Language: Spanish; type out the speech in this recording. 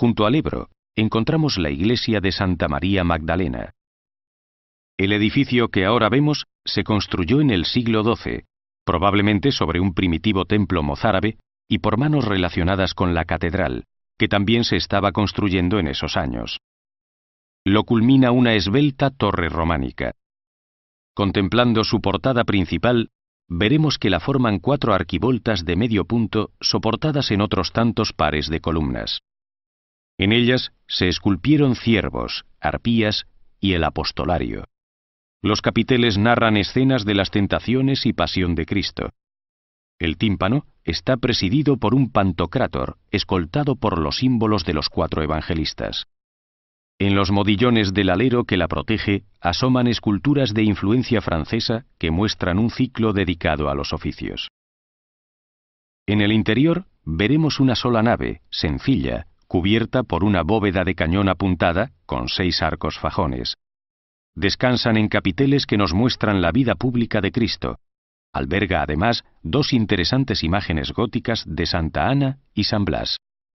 Junto al Ebro, encontramos la iglesia de Santa María Magdalena. El edificio que ahora vemos se construyó en el siglo XII, probablemente sobre un primitivo templo mozárabe y por manos relacionadas con la catedral, que también se estaba construyendo en esos años. Lo culmina una esbelta torre románica. Contemplando su portada principal, veremos que la forman cuatro arquivoltas de medio punto soportadas en otros tantos pares de columnas. En ellas se esculpieron ciervos, arpías y el apostolario. Los capiteles narran escenas de las tentaciones y pasión de Cristo. El tímpano está presidido por un pantocrátor, escoltado por los símbolos de los cuatro evangelistas. En los modillones del alero que la protege asoman esculturas de influencia francesa que muestran un ciclo dedicado a los oficios. En el interior veremos una sola nave, sencilla, cubierta por una bóveda de cañón apuntada, con seis arcos fajones. Descansan en capiteles que nos muestran la vida pública de Cristo. Alberga además dos interesantes imágenes góticas de Santa Ana y San Blas.